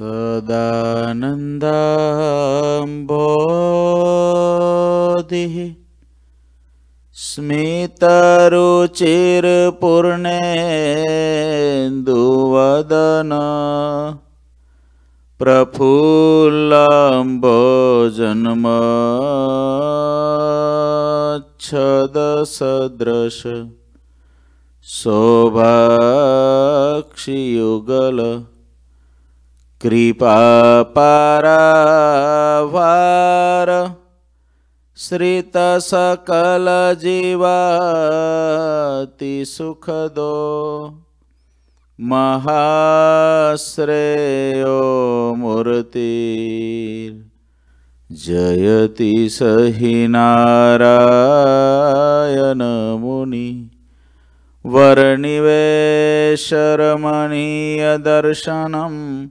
सदानन्दाम्भोधिः स्मितरुचिरपूर्णेन्दुवदन प्रफुल्लाम्बो जन्मच्छदसदृश शोभाक्षियुगल कृपापारितसकलजीवा सुखदो महाश्रेयो मूर्तिर् जयति स हि नारायणमुनि वर्णिवेशरमणीयदर्शनम् दर्शनम्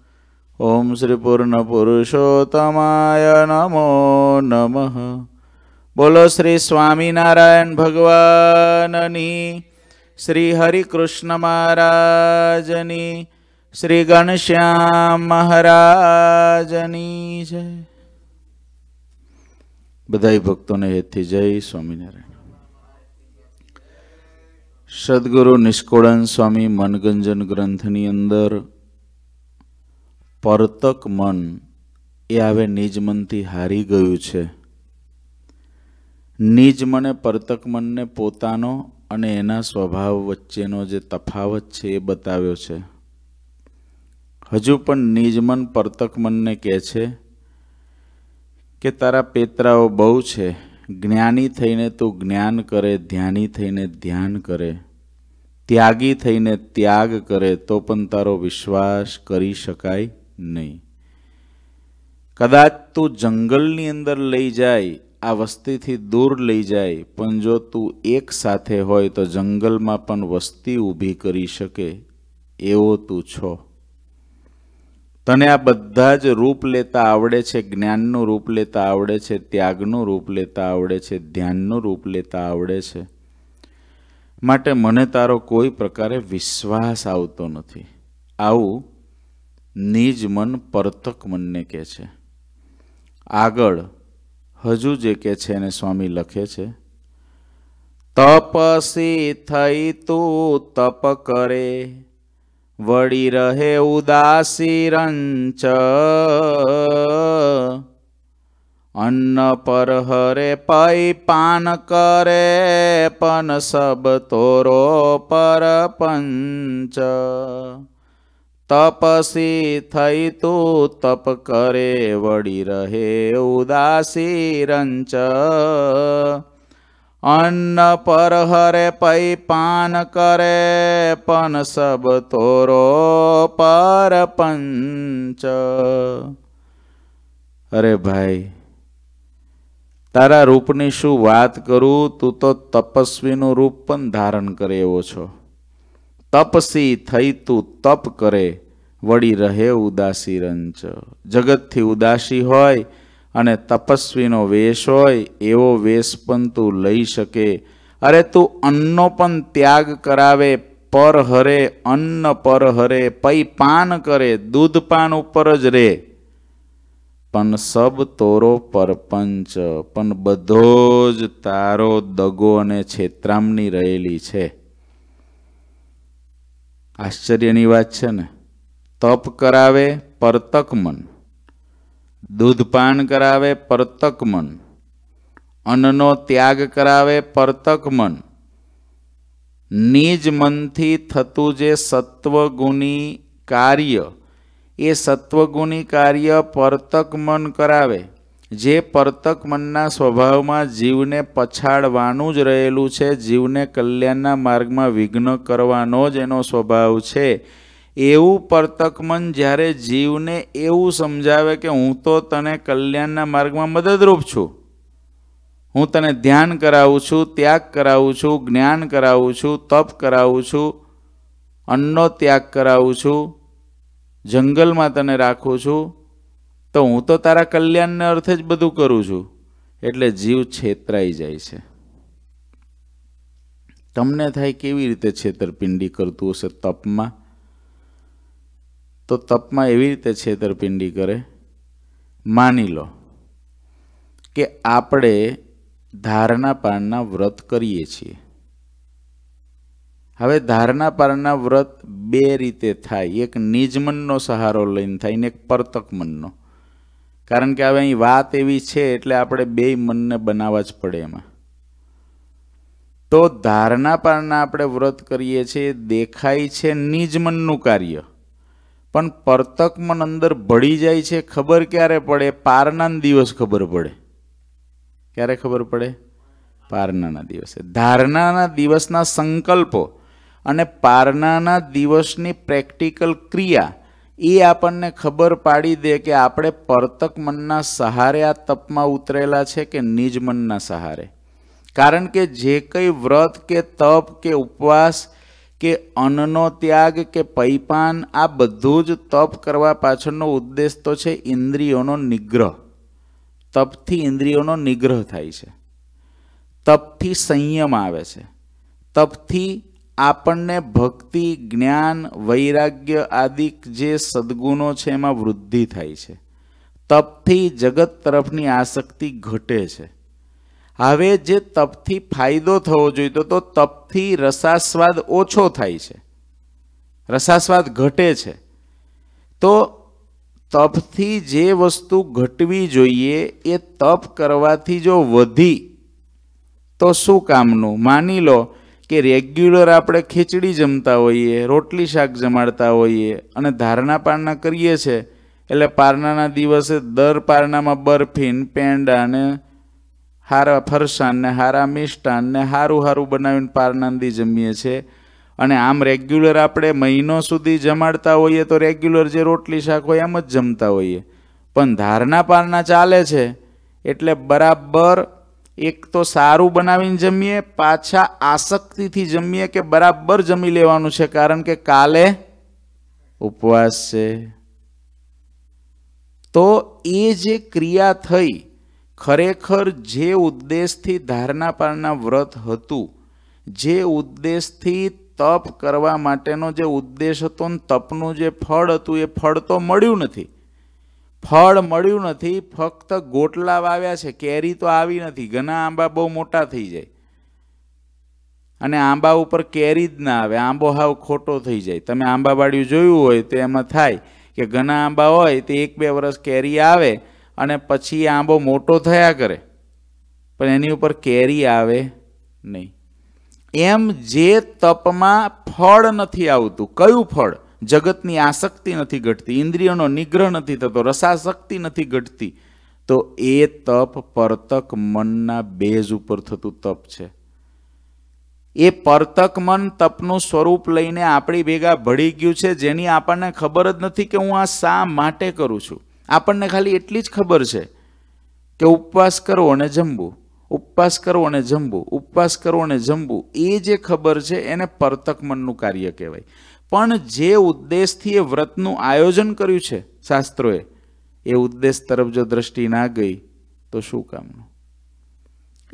ઓમ શ્રી પૂર્ણ પુરુષોત્તમાય નમો નમઃ બોલો શ્રી સ્વામિનારાયણ ભગવાનની શ્રી હરિકૃષ્ણ મહારાજની શ્રી ગણશ્યામ મહારાજની જય બધા ભક્તોને હેતથી જય સ્વામિનારાયણ સદગુરુ નિષ્કોળન સ્વામી મનગંજન ગ્રંથની અંદર પરતક મન એ હવે નિજ મનથી હારી ગયું છે નિજ મને પરતક મનને પોતાનો અને એના સ્વભાવ વચ્ચેનો જે તફાવત છે એ બતાવ્યો છે હજુ પણ નિજમન પરતક મનને કહે છે કે તારા પેતરાઓ બહુ છે જ્ઞાની થઈને તું જ્ઞાન કરે ધ્યાની થઈને ધ્યાન કરે ત્યાગી થઈને ત્યાગ કરે તો પણ તારો વિશ્વાસ કરી શકાય નહીં કદાચ તું જંગલની અંદર લઈ જાય આ વસ્તીથી દૂર લઈ જાય પણ જો તું એક સાથે હોય તો જંગલમાં પણ વસ્તી ઊભી કરી શકે એવો તું છો તને આ બધા જ રૂપ લેતા આવડે છે જ્ઞાનનું રૂપ લેતા આવડે છે ત્યાગનું રૂપ લેતા આવડે છે ધ્યાનનું રૂપ લેતા આવડે છે માટે મને તારો કોઈ પ્રકારે વિશ્વાસ આવતો નથી આવું નિજ મન પરતક મનને કે છે આગળ હજુ જે કે છે એને સ્વામી લખે છે તપસી થઈ તું તપ કરે વળી રહે ઉદાસી રંચ અન્ન પર હરે પૈ પાન કરે પન સબ તોરો પર પંચ તપસી થઈ તું તપ કરે વળી રહે ઉદાસી રંચ અન્ન પર હરે પૈ પાન કરે પણ સબ તોરો પર પંચ અરે ભાઈ તારા રૂપની શું વાત કરું તું તો તપસ્વીનું રૂપ પણ ધારણ કરે એવો છો તપસી થઈ તું તપ કરે વળી રહે ઉદાસી રંચ જગતથી ઉદાસી હોય અને તપસ્વીનો વેશ હોય એવો વેશ પણ તું લઈ શકે અરે તું અન્નનો પણ ત્યાગ કરાવે પર હરે અન્ન પર હરે પૈ પાન કરે દૂધ પાન ઉપર જ રે પણ સબ તોરો પરપંચ પણ બધો જ તારો દગો અને છેતરામની રહેલી છે આશ્ચર્યની વાત છે ને તપ કરાવે પરતક મન દૂધપાન કરાવે પરતક મન અન્નનો ત્યાગ કરાવે પરતક મન નિજ મનથી થતું જે સત્વગુણી કાર્ય એ સત્વગુણી કાર્ય પરતક મન કરાવે જે પરતક મનના સ્વભાવમાં જીવને પછાડવાનું જ રહેલું છે જીવને કલ્યાણના માર્ગમાં વિઘ્ન કરવાનો જ એનો સ્વભાવ છે એવું પરતક મન જ્યારે જીવને એવું સમજાવે કે હું તો તને કલ્યાણના માર્ગમાં મદદરૂપ છું હું તને ધ્યાન કરાવું છું ત્યાગ કરાવું છું જ્ઞાન કરાવું છું તપ કરાવું છું અન્નનો ત્યાગ કરાવું છું જંગલમાં તને રાખું છું તો હું તો તારા કલ્યાણને અર્થે જ બધું કરું છું એટલે જીવ છેતરાઈ જાય છે તમને થાય કેવી રીતે છેતરપિંડી કરતું હશે તપમાં તો તપમાં એવી રીતે છેતરપિંડી કરે માની લો કે આપણે ધારના પાનના વ્રત કરીએ છીએ હવે ધારના પાનના વ્રત બે રીતે થાય એક નિજમનનો સહારો લઈને થાય ને એક પરતક મનનો કારણ કે હવે અહીં વાત એવી છે એટલે આપણે બે મનને બનાવવા જ પડે એમાં તો ધારણા પારના આપણે વ્રત કરીએ છીએ દેખાય છે નિજ મનનું કાર્ય પણ પરતક મન અંદર ભળી જાય છે ખબર ક્યારે પડે પારના દિવસ ખબર પડે ક્યારે ખબર પડે પારનાના દિવસે ધારણાના દિવસના સંકલ્પો અને પારનાના દિવસની પ્રેક્ટિકલ ક્રિયા એ આપણને ખબર પાડી દે કે આપણે પરતક મનના સહારે આ તપમાં ઉતરેલા છે કે નિજ મનના સહારે કારણ કે જે કંઈ વ્રત કે તપ કે ઉપવાસ કે અન્નનો ત્યાગ કે પૈપાન આ બધું જ તપ કરવા પાછળનો ઉદ્દેશ તો છે ઇન્દ્રિયોનો નિગ્રહ તપથી ઇન્દ્રિયોનો નિગ્રહ થાય છે તપથી સંયમ આવે છે તપથી આપણને ભક્તિ જ્ઞાન વૈરાગ્ય આદિક જે સદગુણો છે એમાં વૃદ્ધિ થાય છે તપથી જગત તરફની આસક્તિ ઘટે છે હવે જે તપથી ફાયદો થવો જોઈએ તો તપથી રસાસ્વાદ ઓછો થાય છે રસાસ્વાદ ઘટે છે તો તપથી જે વસ્તુ ઘટવી જોઈએ એ તપ કરવાથી જો વધી તો શું કામનું માની લો કે રેગ્યુલર આપણે ખીચડી જમતા હોઈએ રોટલી શાક જમાડતા હોઈએ અને ધારણા પારણા કરીએ છીએ એટલે પારણાના દિવસે દર પારણામાં બરફીન પેંડા ને હારા ફરસાણ ને હારા મિષ્ટાન ને હારું હારું બનાવીને પારણાંદી જમીએ છીએ અને આમ રેગ્યુલર આપણે મહિનો સુધી જમાડતા હોઈએ તો રેગ્યુલર જે રોટલી શાક હોય એમ જ જમતા હોઈએ પણ ધારણા પારના ચાલે છે એટલે બરાબર એક તો સારું બનાવીને જમીએ પાછા આસક્તિથી જમીએ કે બરાબર જમી લેવાનું છે કારણ કે કાલે ઉપવાસ છે તો એ જે ક્રિયા થઈ ખરેખર જે ઉદ્દેશથી ધારણા પાળના વ્રત હતું જે ઉદ્દેશથી તપ કરવા માટેનો જે ઉદ્દેશ હતો ને તપનું જે ફળ હતું એ ફળ તો મળ્યું નથી ફળ મળ્યું નથી ફક્ત ગોટલા વાવ્યા છે કેરી તો આવી નથી ઘણા આંબા બહુ મોટા થઈ જાય અને આંબા ઉપર કેરી જ ના આવે આંબો હાવ ખોટો થઈ જાય તમે આંબાવાડિયું જોયું હોય તો એમાં થાય કે ઘણા આંબા હોય તે એક બે વર્ષ કેરી આવે અને પછી આંબો મોટો થયા કરે પણ એની ઉપર કેરી આવે નહીં એમ જે તપમાં ફળ નથી આવતું કયું ફળ જગતની આસક્તિ નથી ઘટતી ઇન્દ્રિયોનો નિગ્રહ નથી થતો રસાશક્તિ નથી ઘટતી તો એ તપ પરતક મનના બેઝ ઉપર થતું તપ છે એ પરતક મન તપનું સ્વરૂપ લઈને આપણી ભેગા ભળી ગયું છે જેની આપણને ખબર જ નથી કે હું આ શા માટે કરું છું આપણને ખાલી એટલી જ ખબર છે કે ઉપવાસ કરવો અને જમવું ઉપવાસ કરવો અને જમવું ઉપવાસ કરવો અને જમવું એ જે ખબર છે એને પરતક મનનું કાર્ય કહેવાય પણ જે ઉદ્દેશથી એ વ્રતનું આયોજન કર્યું છે શાસ્ત્રોએ એ ઉદ્દેશ તરફ જો દ્રષ્ટિ ના ગઈ તો શું કામનું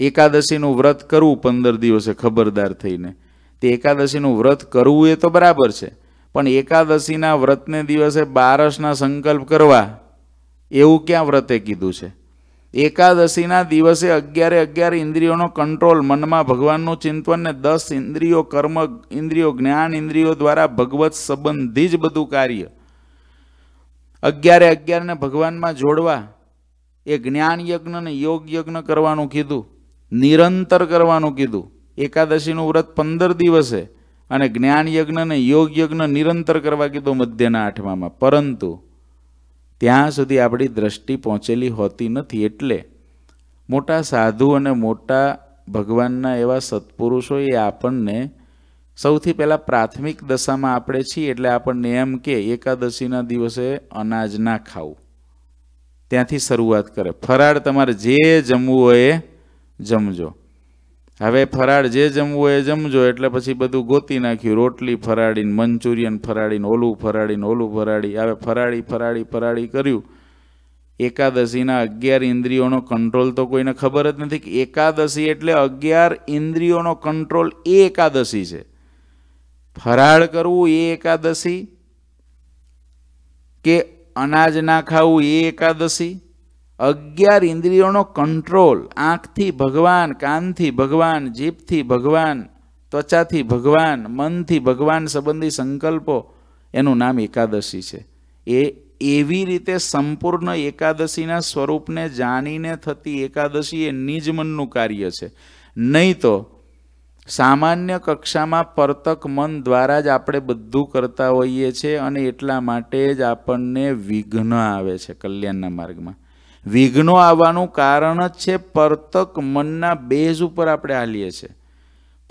એકાદશીનું વ્રત કરવું પંદર દિવસે ખબરદાર થઈને તે એકાદશીનું વ્રત કરવું એ તો બરાબર છે પણ એકાદશીના વ્રતને દિવસે બારસના સંકલ્પ કરવા એવું ક્યાં વ્રતે કીધું છે એકાદશીના દિવસે અગિયારે અગિયાર ઇન્દ્રિયોનો કંટ્રોલ મનમાં ભગવાનનું ચિંતન ને દસ ઇન્દ્રિયો કર્મ ઇન્દ્રિયો જ્ઞાન ઇન્દ્રિયો દ્વારા ભગવત સંબંધી જ બધું કાર્ય અગિયારે અગિયારને ભગવાનમાં જોડવા એ જ્ઞાન યજ્ઞ ને યોગ યજ્ઞ કરવાનું કીધું નિરંતર કરવાનું કીધું એકાદશીનું વ્રત પંદર દિવસે અને જ્ઞાન યજ્ઞ ને યોગ યજ્ઞ નિરંતર કરવા કીધું મધ્યના આઠમામાં પરંતુ ત્યાં સુધી આપણી દ્રષ્ટિ પહોંચેલી હોતી નથી એટલે મોટા સાધુ અને મોટા ભગવાનના એવા સત્પુરુષો એ આપણને સૌથી પહેલાં પ્રાથમિક દશામાં આપણે છીએ એટલે આપણને એમ કે એકાદશીના દિવસે અનાજ ના ખાવું ત્યાંથી શરૂઆત કરે ફરાળ તમારે જે જમવું હોય એ જમજો હવે ફરાળ જે જમવું એ જમજો એટલે પછી બધું ગોતી નાખ્યું રોટલી ફરાળીને મંચુરિયન ફરાળીને ઓલું ફરાળીને ઓલું ફરાળી હવે ફરાળી ફરાળી ફરાળી કર્યું એકાદશીના અગિયાર ઇન્દ્રિયોનો કંટ્રોલ તો કોઈને ખબર જ નથી કે એકાદશી એટલે અગિયાર ઇન્દ્રિયોનો કંટ્રોલ એ એકાદશી છે ફરાળ કરવું એ એકાદશી કે અનાજ ના ખાવું એ એકાદશી અગિયાર ઇન્દ્રિયોનો કંટ્રોલ આંખથી ભગવાન કાનથી ભગવાન જીભથી ભગવાન ત્વચાથી ભગવાન મનથી ભગવાન સંબંધી સંકલ્પો એનું નામ એકાદશી છે એ એવી રીતે સંપૂર્ણ એકાદશીના સ્વરૂપને જાણીને થતી એકાદશી એ નિજ મનનું કાર્ય છે નહીં તો સામાન્ય કક્ષામાં પરતક મન દ્વારા જ આપણે બધું કરતા હોઈએ છીએ અને એટલા માટે જ આપણને વિઘ્ન આવે છે કલ્યાણના માર્ગમાં વિઘ્નો આવવાનું કારણ જ છે પરતક મનના બેઝ ઉપર આપણે હાલીએ છીએ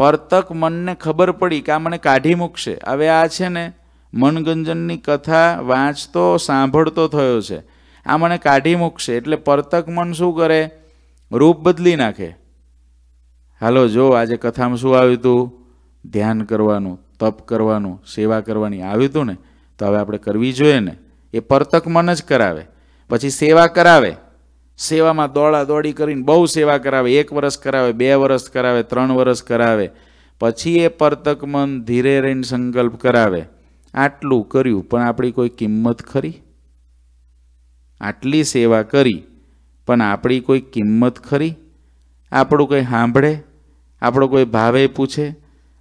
પરતક મનને ખબર પડી કે આ મને કાઢી મૂકશે હવે આ છે ને મનગંજનની કથા વાંચતો સાંભળતો થયો છે આ મને કાઢી મૂકશે એટલે પરતક મન શું કરે રૂપ બદલી નાખે હાલો જો આજે કથામાં શું આવ્યું હતું ધ્યાન કરવાનું તપ કરવાનું સેવા કરવાની આવ્યું હતું ને તો હવે આપણે કરવી જોઈએ ને એ પરતક મન જ કરાવે પછી સેવા કરાવે સેવામાં દોડા દોડી કરીને બહુ સેવા કરાવે એક વર્ષ કરાવે બે વર્ષ કરાવે ત્રણ વર્ષ કરાવે પછી એ પરતક મન ધીરે રહીને સંકલ્પ કરાવે આટલું કર્યું પણ આપણી કોઈ કિંમત ખરી આટલી સેવા કરી પણ આપણી કોઈ કિંમત ખરી આપણું કોઈ સાંભળે આપણો કોઈ ભાવે પૂછે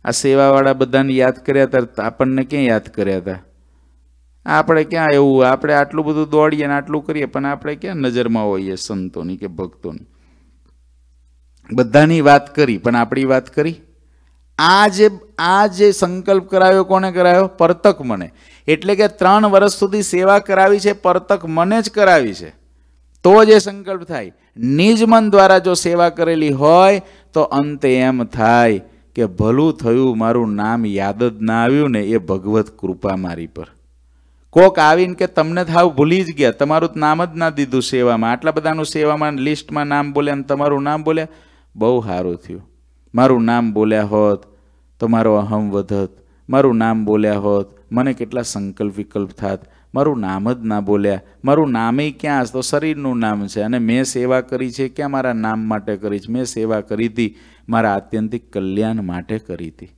આ સેવાવાળા બધાને યાદ કર્યા હતા આપણને ક્યાં યાદ કર્યા હતા આપણે ક્યાં એવું આપણે આટલું બધું દોડીએ ને આટલું કરીએ પણ આપણે ક્યાં નજરમાં હોઈએ સંતોની કે ભક્તોની બધાની વાત કરી પણ આપણી વાત કરી આ જે આ જે સંકલ્પ કરાયો કોને કરાયો પરતક મને એટલે કે ત્રણ વર્ષ સુધી સેવા કરાવી છે પરતક મને જ કરાવી છે તો જ એ સંકલ્પ થાય નિજ મન દ્વારા જો સેવા કરેલી હોય તો અંતે એમ થાય કે ભલું થયું મારું નામ યાદ જ ના આવ્યું ને એ ભગવત કૃપા મારી પર કોક આવીને કે તમને થાવ ભૂલી જ ગયા તમારું જ નામ જ ના દીધું સેવામાં આટલા બધાનું સેવામાં લિસ્ટમાં નામ બોલ્યા અને તમારું નામ બોલ્યા બહુ સારું થયું મારું નામ બોલ્યા હોત તો મારો અહમ વધત મારું નામ બોલ્યા હોત મને કેટલા સંકલ્પ વિકલ્પ થાત મારું નામ જ ના બોલ્યા મારું નામે ક્યાં તો શરીરનું નામ છે અને મેં સેવા કરી છે ક્યાં મારા નામ માટે કરી છે મેં સેવા કરી હતી મારા આત્યંતિક કલ્યાણ માટે કરી હતી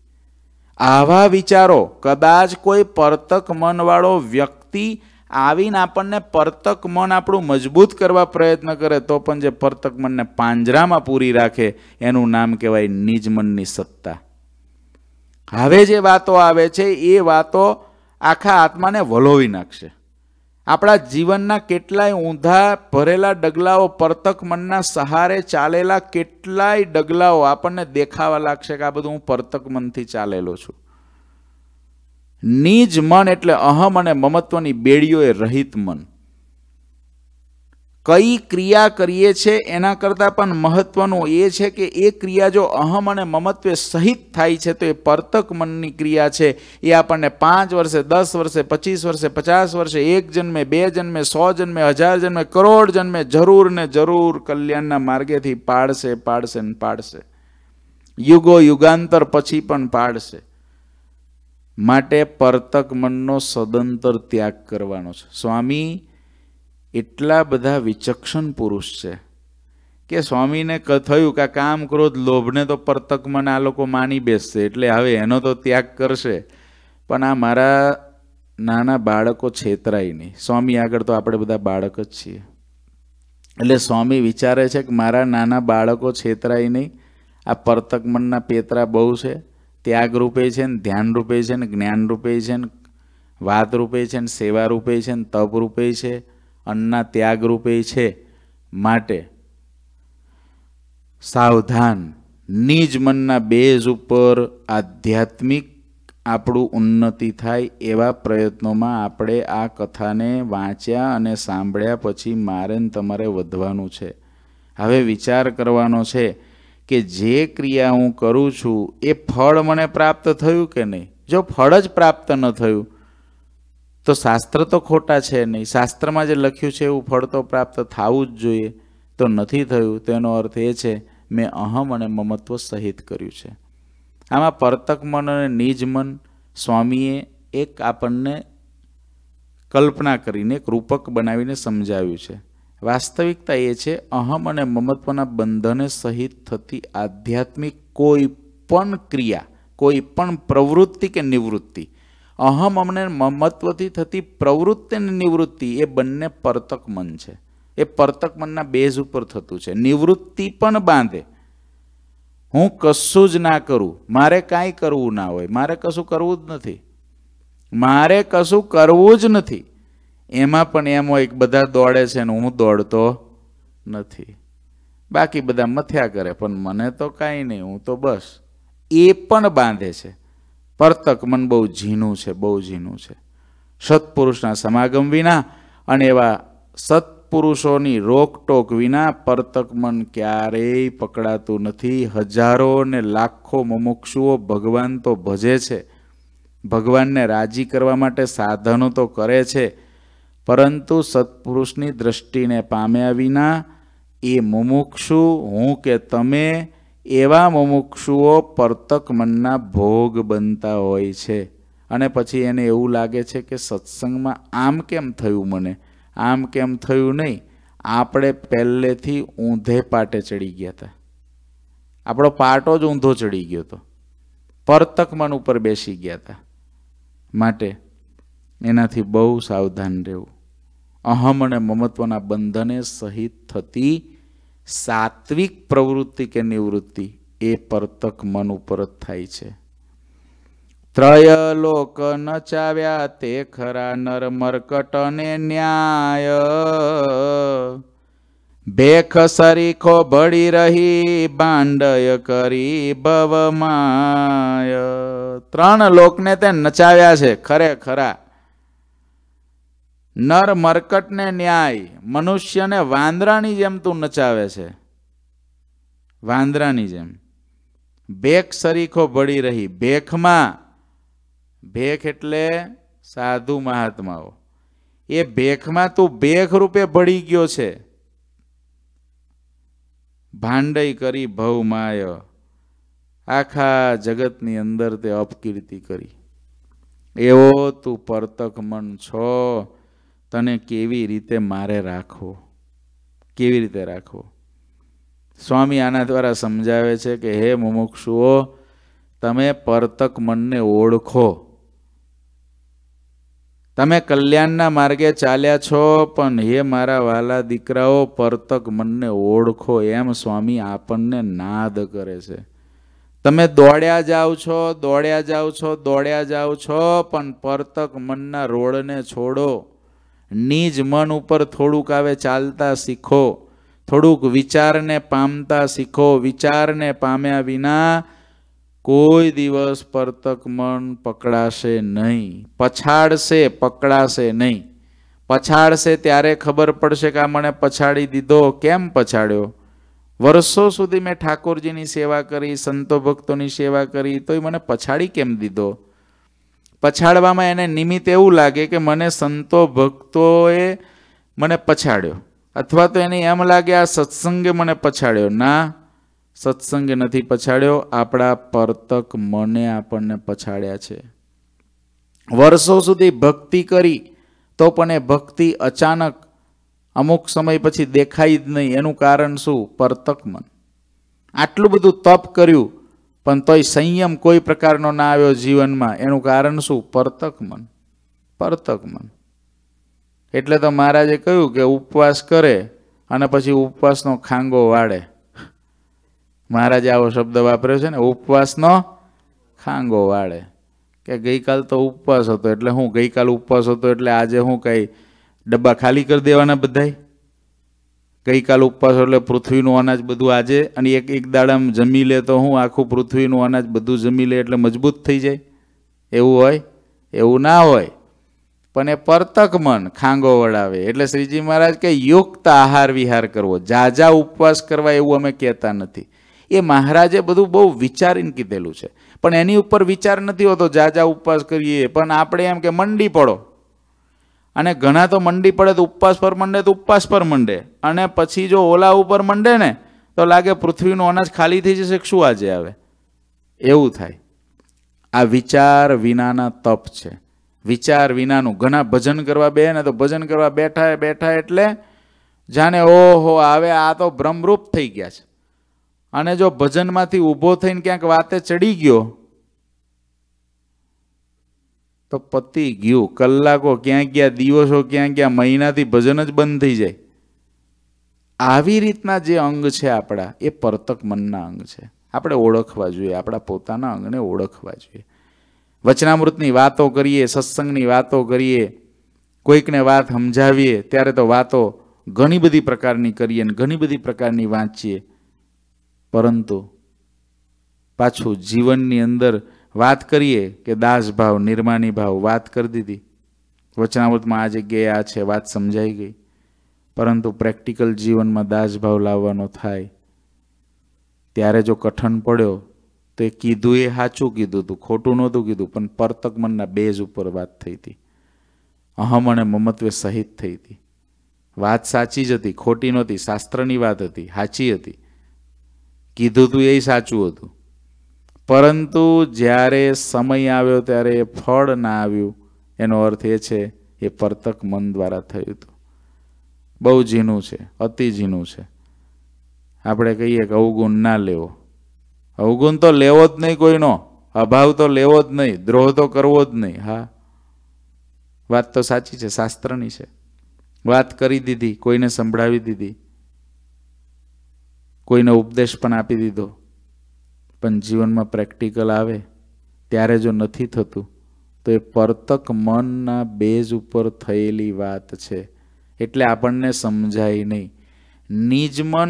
આવા વિચારો કદાચ કોઈ પરતક મનવાળો વ્યક્તિ આવીને આપણને પરતક મન આપણું મજબૂત કરવા પ્રયત્ન કરે તો પણ જે પરતક મનને પાંજરામાં પૂરી રાખે એનું નામ કહેવાય નિજ મનની સત્તા હવે જે વાતો આવે છે એ વાતો આખા આત્માને વલોવી નાખશે આપણા જીવનના કેટલાય ઊંધા ભરેલા ડગલાઓ પરતક મનના સહારે ચાલેલા કેટલાય ડગલાઓ આપણને દેખાવા લાગશે કે આ બધું હું પરતક મનથી ચાલેલો છું નીજ મન એટલે અહમ અને મમત્વની બેડીઓએ રહિત મન કઈ ક્રિયા કરીએ છીએ એના કરતાં પણ મહત્ત્વનું એ છે કે એ ક્રિયા જો અહમ અને મમત્વે સહિત થાય છે તો એ પરતક મનની ક્રિયા છે એ આપણને પાંચ વર્ષે દસ વર્ષે પચીસ વર્ષે પચાસ વર્ષે એક જન્મે બે જન્મે સો જન્મે હજાર જન્મે કરોડ જન્મે જરૂર ને જરૂર કલ્યાણના માર્ગેથી પાડશે પાડશે ને પાડશે યુગો યુગાંતર પછી પણ પાડશે માટે પરતક મનનો સદંતર ત્યાગ કરવાનો છે સ્વામી એટલા બધા વિચક્ષણ પુરુષ છે કે સ્વામીને થયું કે આ કામ ક્રોધ લોભને તો પરતકમાં આ લોકો માની બેસશે એટલે હવે એનો તો ત્યાગ કરશે પણ આ મારા નાના બાળકો છેતરાય નહીં સ્વામી આગળ તો આપણે બધા બાળક જ છીએ એટલે સ્વામી વિચારે છે કે મારા નાના બાળકો છેતરાય નહીં આ પરતકમનના પેતરા બહુ છે ત્યાગ રૂપે છે ને ધ્યાન રૂપે છે ને જ્ઞાન રૂપે છે ને વાત રૂપે છે ને સેવા રૂપે છે ને તપ રૂપે છે અન્ના ત્યાગરૂપે છે માટે સાવધાન નિજ મનના બેઝ ઉપર આધ્યાત્મિક આપણું ઉન્નતિ થાય એવા પ્રયત્નોમાં આપણે આ કથાને વાંચ્યા અને સાંભળ્યા પછી મારે તમારે વધવાનું છે હવે વિચાર કરવાનો છે કે જે ક્રિયા હું કરું છું એ ફળ મને પ્રાપ્ત થયું કે નહીં જો ફળ જ પ્રાપ્ત ન થયું તો શાસ્ત્ર તો ખોટા છે નહીં શાસ્ત્રમાં જે લખ્યું છે એવું ફળ તો પ્રાપ્ત થવું જ જોઈએ તો નથી થયું તેનો અર્થ એ છે મેં અહમ અને મમત્વ સહિત કર્યું છે આમાં પરતક મન અને નિજ મન સ્વામીએ એક આપણને કલ્પના કરીને એક રૂપક બનાવીને સમજાવ્યું છે વાસ્તવિકતા એ છે અહમ અને મમત્વના બંધને સહિત થતી આધ્યાત્મિક કોઈ પણ ક્રિયા કોઈ પણ પ્રવૃત્તિ કે નિવૃત્તિ અહમ અમને મમત્વથી થતી પ્રવૃત્તિ અને નિવૃત્તિ એ બંને પરતક મન છે એ પરતક મનના બેઝ ઉપર થતું છે નિવૃત્તિ પણ બાંધે હું કશું જ ના કરું મારે કાંઈ કરવું ના હોય મારે કશું કરવું જ નથી મારે કશું કરવું જ નથી એમાં પણ એમ હોય બધા દોડે છે ને હું દોડતો નથી બાકી બધા મથ્યા કરે પણ મને તો કાંઈ નહીં હું તો બસ એ પણ બાંધે છે પરતક મન બહુ ઝીણું છે બહુ ઝીણું છે સત્પુરુષના સમાગમ વિના અને એવા સત્પુરુષોની રોકટોક વિના પરતક મન ક્યારેય પકડાતું નથી હજારો ને લાખો મુમુક્ષુઓ ભગવાન તો ભજે છે ભગવાનને રાજી કરવા માટે સાધનો તો કરે છે પરંતુ સત્પુરુષની દ્રષ્ટિને પામ્યા વિના એ મુમુક્ષુ હું કે તમે એવા મુમુક્ષુઓ પરતક મનના ભોગ બનતા હોય છે અને પછી એને એવું લાગે છે કે સત્સંગમાં આમ કેમ થયું મને આમ કેમ થયું નહીં આપણે પહેલેથી ઊંધે પાટે ચડી ગયા હતા આપણો પાટો જ ઊંધો ચડી ગયો હતો પરતક મન ઉપર બેસી ગયા હતા માટે એનાથી બહુ સાવધાન રહેવું અહમ અને મમત્વના બંધને સહિત થતી સાત્વિક પ્રવૃત્તિ કે નિવૃત્તિ એ પરતક મન ઉપર જ થાય છે ત્રય લોક નચાવ્યા તે ખરા નર મરકટને ન્યાય ભેખ સરીખો ભળી રહી બાંડય કરી ભવમાય ત્રણ લોકને તે નચાવ્યા છે ખરેખરા નર મરકટને ન્યાય મનુષ્યને વાંદરાની જેમ તું નચાવે છે વાંદરાની જેમ ભેખ સરીખો ભળી રહી ભેખમાં ભેખ એટલે સાધુ મહાત્માઓ એ ભેખમાં તું ભેખ રૂપે ભળી ગયો છે ભાંડઈ કરી ભવ માય આખા જગતની અંદર તે અપકીર્તિ કરી એવો તું પરતક મન છો તને કેવી રીતે મારે રાખવો કેવી રીતે રાખવો સ્વામી આના દ્વારા સમજાવે છે કે હે મુમુક્ષુઓ તમે પરતક મનને ઓળખો તમે કલ્યાણના માર્ગે ચાલ્યા છો પણ હે મારા વાલા દીકરાઓ પરતક મનને ઓળખો એમ સ્વામી આપણને નાદ કરે છે તમે દોડ્યા જાઓ છો દોડ્યા જાઓ છો દોડ્યા જાઓ છો પણ પરતક મનના રોડને છોડો નીજ મન ઉપર થોડુંક આવે ચાલતા શીખો થોડુંક વિચારને પામતા શીખો વિચારને પામ્યા વિના કોઈ દિવસ પરતક મન પકડાશે નહીં પછાડશે પકડાશે નહીં પછાડશે ત્યારે ખબર પડશે કે આ મને પછાડી દીધો કેમ પછાડ્યો વર્ષો સુધી મેં ઠાકોરજીની સેવા કરી સંતો ભક્તોની સેવા કરી તોય મને પછાડી કેમ દીધો પછાડવામાં એને નિમિત્ત એવું લાગે કે મને સંતો ભક્તોએ મને પછાડ્યો અથવા તો એને એમ લાગે આ સત્સંગે મને પછાડ્યો ના સત્સંગે નથી પછાડ્યો આપણા પરતક મને આપણને પછાડ્યા છે વર્ષો સુધી ભક્તિ કરી તો પણ એ ભક્તિ અચાનક અમુક સમય પછી દેખાય જ નહીં એનું કારણ શું પરતક મન આટલું બધું તપ કર્યું પણ તોય સંયમ કોઈ પ્રકારનો ના આવ્યો જીવનમાં એનું કારણ શું પરતક મન પરતક મન એટલે તો મહારાજે કહ્યું કે ઉપવાસ કરે અને પછી ઉપવાસનો ખાંગો વાળે મહારાજે આવો શબ્દ વાપર્યો છે ને ઉપવાસનો ખાંગો વાળે કે ગઈકાલ તો ઉપવાસ હતો એટલે હું ગઈકાલ ઉપવાસ હતો એટલે આજે હું કંઈ ડબ્બા ખાલી કરી દેવાના બધાય ગઈકાલ ઉપવાસ એટલે પૃથ્વીનું અનાજ બધું આજે અને એક એક દાડામાં જમી લે તો હું આખું પૃથ્વીનું અનાજ બધું જમી લે એટલે મજબૂત થઈ જાય એવું હોય એવું ના હોય પણ એ પરતક મન ખાંગો વળાવે એટલે શ્રીજી મહારાજ કે યુક્ત આહાર વિહાર કરવો જાજા ઉપવાસ કરવા એવું અમે કહેતા નથી એ મહારાજે બધું બહુ વિચારીને કીધેલું છે પણ એની ઉપર વિચાર નથી હોતો જાજા ઉપવાસ કરીએ પણ આપણે એમ કે મંડી પડો અને ઘણા તો મંડી પડે તો ઉપવાસ પર મંડે તો ઉપવાસ પર મંડે અને પછી જો ઓલા ઉપર મંડે ને તો લાગે પૃથ્વીનું અનાજ ખાલી થઈ જશે શું આજે આવે એવું થાય આ વિચાર વિનાના તપ છે વિચાર વિનાનું ઘણા ભજન કરવા બે ને તો ભજન કરવા બેઠા બેઠા એટલે જાણે ઓહો આવે આ તો ભ્રમરૂપ થઈ ગયા છે અને જો ભજનમાંથી ઊભો થઈને ક્યાંક વાતે ચડી ગયો તો પતી ગયું કલાકો ક્યાં ક્યાં દિવસો ક્યાં ક્યાં મહિનાથી ભજન જ બંધ થઈ જાય આવી રીતના જે અંગ છે આપણા એ પરતક મનના અંગ છે આપણે ઓળખવા જોઈએ આપણા પોતાના અંગને ઓળખવા જોઈએ વચનામૃતની વાતો કરીએ સત્સંગની વાતો કરીએ કોઈકને વાત સમજાવીએ ત્યારે તો વાતો ઘણી બધી પ્રકારની કરીએ અને ઘણી બધી પ્રકારની વાંચીએ પરંતુ પાછું જીવનની અંદર વાત કરીએ કે દાસ ભાવ નિર્માની ભાવ વાત કરી દીધી વચનામૃતમાં આ જગ્યાએ આ છે વાત સમજાઈ ગઈ પરંતુ પ્રેક્ટિકલ જીવનમાં દાસ ભાવ લાવવાનો થાય ત્યારે જો કઠણ પડ્યો તો એ કીધું એ સાચું કીધું હતું ખોટું નહોતું કીધું પણ પરતક મનના બેઝ ઉપર વાત થઈ હતી અહમ અને મમત્વે સહિત થઈ હતી વાત સાચી જ હતી ખોટી નહોતી શાસ્ત્રની વાત હતી સાચી હતી કીધું તું એ સાચું હતું પરંતુ જ્યારે સમય આવ્યો ત્યારે એ ફળ ના આવ્યું એનો અર્થ એ છે એ પરતક મન દ્વારા થયું હતું બહુ ઝીણું છે અતિ ઝીણું છે આપણે કહીએ કે અવગુણ ના લેવો અવગુણ તો લેવો જ નહીં કોઈનો અભાવ તો લેવો જ નહીં દ્રોહ તો કરવો જ નહીં હા વાત તો સાચી છે શાસ્ત્રની છે વાત કરી દીધી કોઈને સંભળાવી દીધી કોઈને ઉપદેશ પણ આપી દીધો પણ જીવનમાં પ્રેક્ટિકલ આવે ત્યારે જો નથી થતું તો એ પરતક મનના બેઝ ઉપર થયેલી વાત છે એટલે આપણને સમજાય નહીં નિજ મન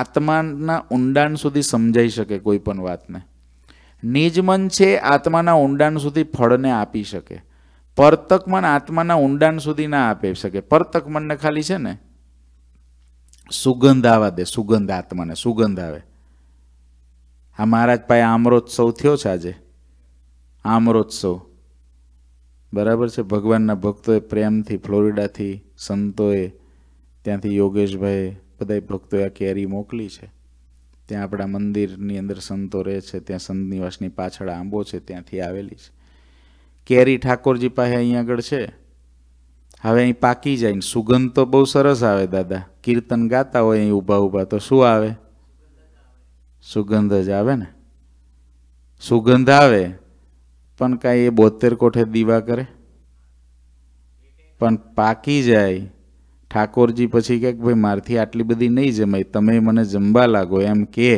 આત્માના ઊંડાણ સુધી સમજાઈ શકે કોઈ પણ વાતને નિજ મન છે આત્માના ઊંડાણ સુધી ફળને આપી શકે પરતક મન આત્માના ઊંડાણ સુધી ના આપી શકે પરતક મનને ખાલી છે ને સુગંધ આવવા દે સુગંધ આત્માને સુગંધ આવે આ મહારાજ પાસે આમરોત્સવ થયો છે આજે આમરોત્સવ બરાબર છે ભગવાનના ભક્તોએ પ્રેમથી ફ્લોરિડાથી સંતોએ ત્યાંથી યોગેશભાઈ બધા ભક્તોએ આ કેરી મોકલી છે ત્યાં આપણા મંદિરની અંદર સંતો રહે છે ત્યાં સંત નિવાસની પાછળ આંબો છે ત્યાંથી આવેલી છે કેરી ઠાકોરજી પાસે અહીં આગળ છે હવે અહીં પાકી જાય ને સુગંધ તો બહુ સરસ આવે દાદા કીર્તન ગાતા હોય અહીં ઊભા ઊભા તો શું આવે સુગંધ જ આવે ને સુગંધ આવે પણ કાંઈ એ બોતેર કોઠે દીવા કરે પણ પાકી જાય ઠાકોરજી પછી કહે કે ભાઈ મારથી આટલી બધી નહીં જમાય તમે મને જમવા લાગો એમ કે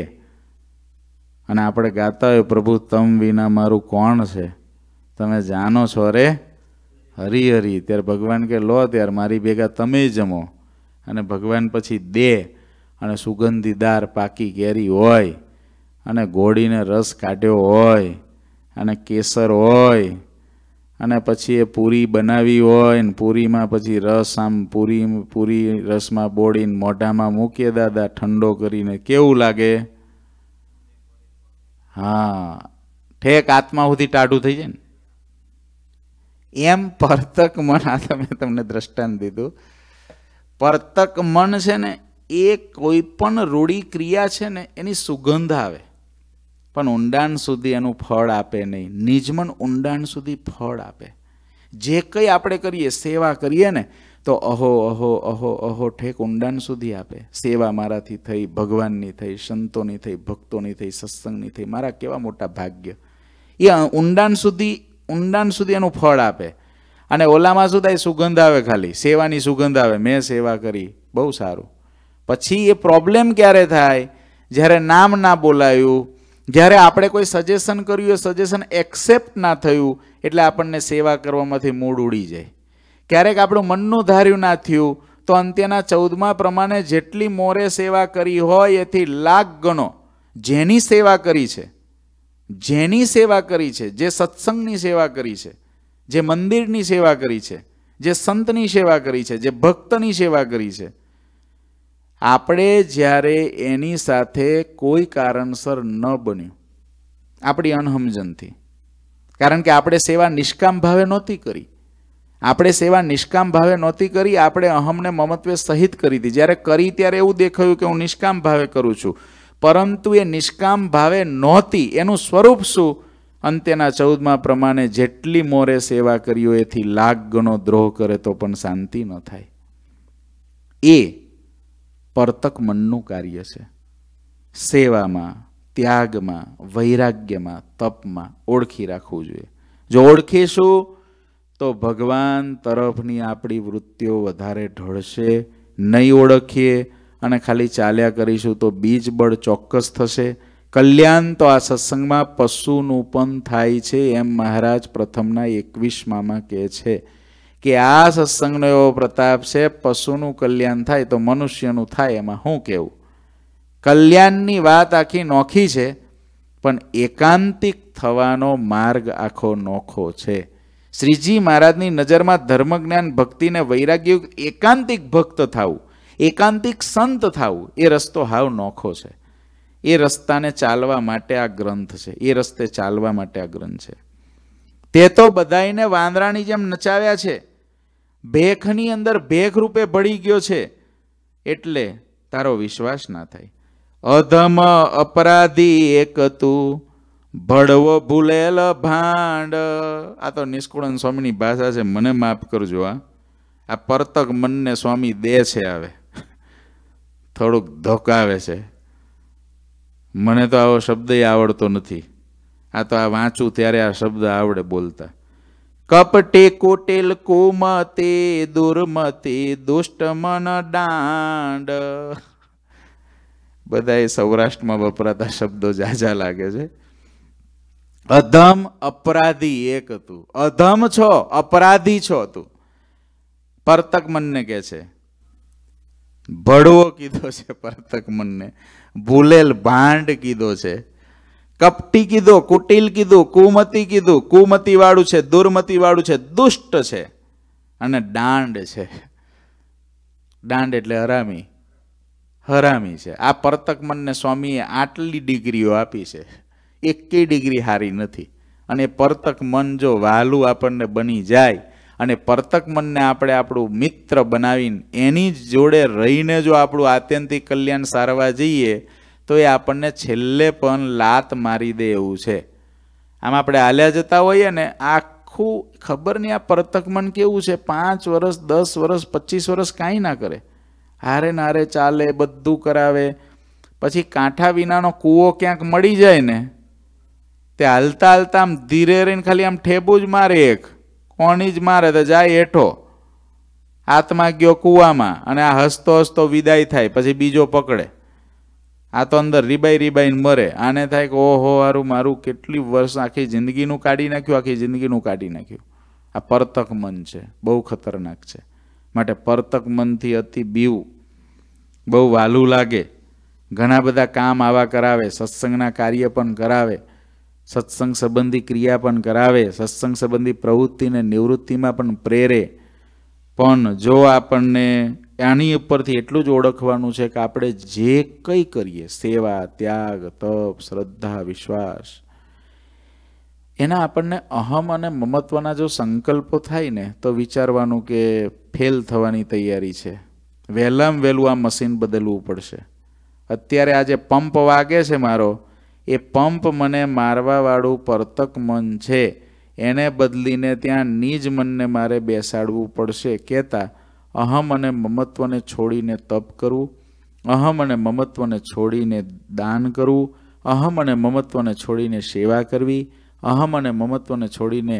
અને આપણે ગાતા હોય પ્રભુ તમ વિના મારું કોણ છે તમે જાણો છો અરે હરી હરી ત્યારે ભગવાન કે લો ત્યારે મારી ભેગા તમે જમો અને ભગવાન પછી દે અને સુગંધીદાર પાકી કેરી હોય અને ગોળીને રસ કાઢ્યો હોય અને કેસર હોય અને પછી એ પૂરી બનાવી હોય ને પૂરીમાં પછી રસ આમ પૂરી પૂરી રસમાં બોળીને મોઢામાં મૂકીએ દાદા ઠંડો કરીને કેવું લાગે હા ઠેક આત્મા સુધી ટાઢું થઈ જાય ને એમ પરતક મન આ તમે તમને દ્રષ્ટાંત દીધું પરતક મન છે ને એ કોઈ પણ રૂઢી ક્રિયા છે ને એની સુગંધ આવે પણ ઊંડાણ સુધી એનું ફળ આપે નહીં નિજમન ઊંડાણ સુધી ફળ આપે જે કંઈ આપણે કરીએ સેવા કરીએ ને તો અહો અહો અહો અહો ઠેક ઊંડાણ સુધી આપે સેવા મારાથી થઈ ભગવાનની થઈ સંતોની થઈ ભક્તોની થઈ સત્સંગની થઈ મારા કેવા મોટા ભાગ્ય એ ઊંડાણ સુધી ઊંડાણ સુધી એનું ફળ આપે અને ઓલામાં શું એ સુગંધ આવે ખાલી સેવાની સુગંધ આવે મેં સેવા કરી બહુ સારું પછી એ પ્રોબ્લેમ ક્યારે થાય જ્યારે નામ ના બોલાયું જ્યારે આપણે કોઈ સજેશન કર્યું એ સજેશન એક્સેપ્ટ ના થયું એટલે આપણને સેવા કરવામાંથી મૂડ ઉડી જાય ક્યારેક આપણું મનનું ધાર્યું ના થયું તો અંત્યના ચૌદમા પ્રમાણે જેટલી મોરે સેવા કરી હોય એથી લાખ ગણો જેની સેવા કરી છે જેની સેવા કરી છે જે સત્સંગની સેવા કરી છે જે મંદિરની સેવા કરી છે જે સંતની સેવા કરી છે જે ભક્તની સેવા કરી છે આપણે જ્યારે એની સાથે કોઈ કારણસર ન બન્યું આપણી અનહમજનથી કારણ કે આપણે સેવા નિષ્કામ ભાવે નહોતી કરી આપણે સેવા નિષ્કામ ભાવે નહોતી કરી આપણે અહમને મમત્વે સહિત કરી હતી જ્યારે કરી ત્યારે એવું દેખાયું કે હું નિષ્કામ ભાવે કરું છું પરંતુ એ નિષ્કામ ભાવે નહોતી એનું સ્વરૂપ શું અંતેના ચૌદમાં પ્રમાણે જેટલી મોરે સેવા કરી હોય એથી લાખ ગણો દ્રોહ કરે તો પણ શાંતિ ન થાય એ પરતક મનનું કાર્ય છે સેવામાં ત્યાગમાં વૈરાગ્યમાં તપમાં ઓળખી રાખવું જોઈએ જો ઓળખીશું તો ભગવાન તરફની આપણી વૃત્તિઓ વધારે ઢળશે નહીં ઓળખીએ અને ખાલી ચાલ્યા કરીશું તો બીજ બળ ચોક્કસ થશે કલ્યાણ તો આ સત્સંગમાં પશુનું પણ થાય છે એમ મહારાજ પ્રથમના એકવીસમાં કહે છે કે આ સત્સંગનો એવો પ્રતાપ છે પશુનું કલ્યાણ થાય તો મનુષ્યનું થાય એમાં શું કહેવું કલ્યાણની વાત આખી નોખી છે પણ એકાંતિક થવાનો માર્ગ આખો નોખો છે શ્રીજી મહારાજની નજરમાં ધર્મ જ્ઞાન ભક્તિને વૈરાગ્ય એકાંતિક ભક્ત થવું એકાંતિક સંત થવું એ રસ્તો હાવ નોખો છે એ રસ્તાને ચાલવા માટે આ ગ્રંથ છે એ રસ્તે ચાલવા માટે આ ગ્રંથ છે તે તો બધાઈને વાંદરાની જેમ નચાવ્યા છે ભેખની અંદર ભેખ રૂપે ભળી ગયો છે એટલે તારો વિશ્વાસ ના થાય અધમ અપરાધી એક તું ભળવો ભૂલેલ ભાંડ આ તો નિષ્કુળન સ્વામીની ભાષા છે મને માફ કરજો આ આ પરતક મનને સ્વામી દે છે આવે થોડુંક ધોકાવે છે મને તો આવો શબ્દ આવડતો નથી આ તો આ વાંચું ત્યારે આ શબ્દ આવડે બોલતા કપટે કોટેલ કોમતે દુર્મતે દુષ્ટ મન દાંડ બધા એ સૌરાષ્ટ્રમાં વપરાતા શબ્દો જાજા લાગે છે અધમ અપરાધી એક હતું અધમ છો અપરાધી છો તું પરતક મનને કે છે ભડવો કીધો છે પરતક મનને ભૂલેલ ભાંડ કીધો છે કપટી કીધું કુટિલ કીધું કુમતી કીધું કુમતી વાળું છે દુર્મતી વાળું છે દુષ્ટ છે અને દાંડ છે દાંડ એટલે હરામી હરામી છે આ પરતક મનને સ્વામીએ આટલી ડિગ્રીઓ આપી છે એકેય ડિગ્રી હારી નથી અને પરતક મન જો વહાલું આપણને બની જાય અને પરતક મનને આપણે આપણું મિત્ર બનાવીને એની જોડે રહીને જો આપણું આત્યંતિક કલ્યાણ સારવા જઈએ તો એ આપણને છેલ્લે પણ લાત મારી દે એવું છે આમ આપણે હાલ્યા જતા હોઈએ ને આખું ખબર નહીં આ પ્રતકમન કેવું છે પાંચ વર્ષ દસ વર્ષ પચીસ વર્ષ કાંઈ ના કરે હારે નારે ચાલે બધું કરાવે પછી કાંઠા વિનાનો કૂવો ક્યાંક મળી જાય ને તે હાલતા હાલતા આમ ધીરે રહીને ખાલી આમ ઠેબુ જ મારે એક કોણી જ મારે તો જાય હેઠો હાથમાં ગયો કૂવામાં અને આ હસતો હસતો વિદાય થાય પછી બીજો પકડે આ તો અંદર રીબાઈ રીબાઈને મરે આને થાય કે ઓહો હારું મારું કેટલી વર્ષ આખી જિંદગીનું કાઢી નાખ્યું આખી જિંદગીનું કાઢી નાખ્યું આ પરતક મન છે બહુ ખતરનાક છે માટે પરતક મનથી અતિ બીવ બહુ વાલું લાગે ઘણા બધા કામ આવા કરાવે સત્સંગના કાર્ય પણ કરાવે સત્સંગ સંબંધી ક્રિયા પણ કરાવે સત્સંગ સંબંધી પ્રવૃત્તિને નિવૃત્તિમાં પણ પ્રેરે પણ જો આપણને કે આની ઉપરથી એટલું જ ઓળખવાનું છે કે આપણે જે કંઈ કરીએ સેવા ત્યાગ તપ શ્રદ્ધા વિશ્વાસ એના આપણને અહમ અને મમત્વના જો સંકલ્પો થાય ને તો વિચારવાનું કે ફેલ થવાની તૈયારી છે વહેલામ વહેલું આ મશીન બદલવું પડશે અત્યારે આ જે પંપ વાગે છે મારો એ પંપ મને મારવાવાળું પરતક મન છે એને બદલીને ત્યાં નિજ મનને મારે બેસાડવું પડશે કહેતા અહમ અને મમત્વને છોડીને તપ કરવું અહમ અને મમત્વને છોડીને દાન કરવું અહમ અને મમત્વને છોડીને સેવા કરવી અહમ અને મમત્વને છોડીને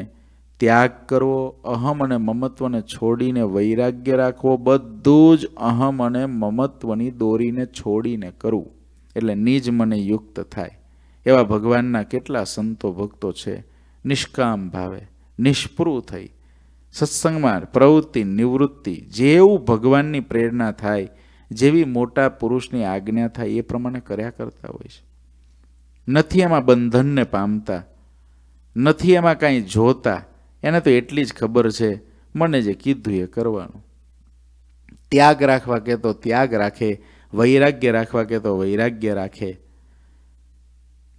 ત્યાગ કરવો અહમ અને મમત્વને છોડીને વૈરાગ્ય રાખવો બધું જ અહમ અને મમત્વની દોરીને છોડીને કરવું એટલે નિજ મને યુક્ત થાય એવા ભગવાનના કેટલા સંતો ભક્તો છે નિષ્કામ ભાવે નિષ્પૃહ થઈ સત્સંગમાં પ્રવૃત્તિ નિવૃત્તિ જેવું ભગવાનની પ્રેરણા થાય જેવી મોટા પુરુષની આજ્ઞા થાય એ પ્રમાણે કર્યા કરતા હોય છે નથી એમાં બંધનને પામતા નથી એમાં કાંઈ જોતા એને તો એટલી જ ખબર છે મને જે કીધું એ કરવાનું ત્યાગ રાખવા કે તો ત્યાગ રાખે વૈરાગ્ય રાખવા કે તો વૈરાગ્ય રાખે